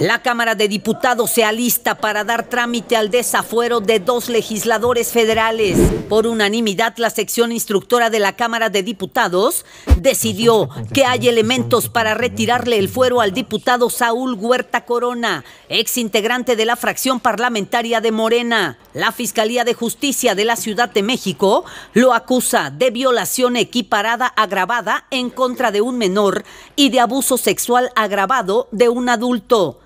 La Cámara de Diputados se alista para dar trámite al desafuero de dos legisladores federales. Por unanimidad, la sección instructora de la Cámara de Diputados decidió que hay elementos para retirarle el fuero al diputado Saúl Huerta Corona, ex integrante de la fracción parlamentaria de Morena. La Fiscalía de Justicia de la Ciudad de México lo acusa de violación equiparada agravada en contra de un menor y de abuso sexual agravado de un adulto.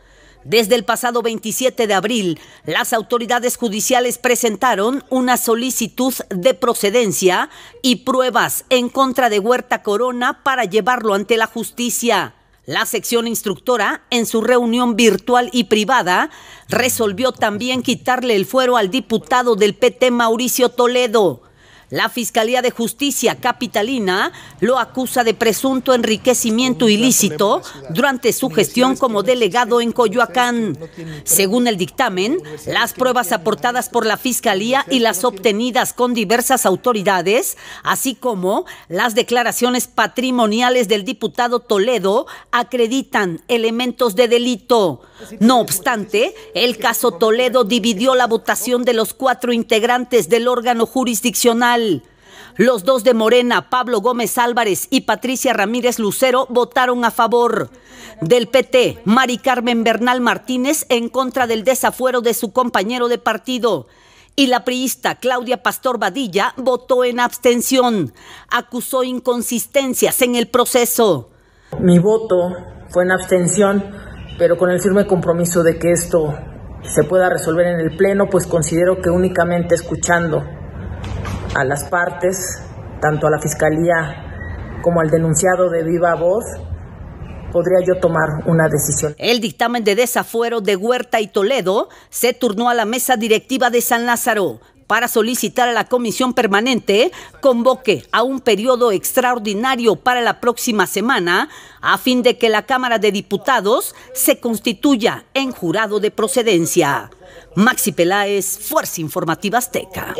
Desde el pasado 27 de abril, las autoridades judiciales presentaron una solicitud de procedencia y pruebas en contra de Huerta Corona para llevarlo ante la justicia. La sección instructora, en su reunión virtual y privada, resolvió también quitarle el fuero al diputado del PT Mauricio Toledo. La Fiscalía de Justicia Capitalina lo acusa de presunto enriquecimiento ilícito durante su gestión como delegado en Coyoacán. Según el dictamen, las pruebas aportadas por la Fiscalía y las obtenidas con diversas autoridades, así como las declaraciones patrimoniales del diputado Toledo, acreditan elementos de delito. No obstante, el caso Toledo dividió la votación de los cuatro integrantes del órgano jurisdiccional. Los dos de Morena, Pablo Gómez Álvarez y Patricia Ramírez Lucero, votaron a favor. Del PT, Mari Carmen Bernal Martínez en contra del desafuero de su compañero de partido. Y la priista Claudia Pastor Badilla votó en abstención. Acusó inconsistencias en el proceso. Mi voto fue en abstención, pero con el firme compromiso de que esto se pueda resolver en el Pleno, pues considero que únicamente escuchando a las partes, tanto a la Fiscalía como al denunciado de viva voz, podría yo tomar una decisión. El dictamen de desafuero de Huerta y Toledo se turnó a la mesa directiva de San Lázaro para solicitar a la comisión permanente convoque a un periodo extraordinario para la próxima semana a fin de que la Cámara de Diputados se constituya en jurado de procedencia. Maxi Peláez, Fuerza Informativa Azteca.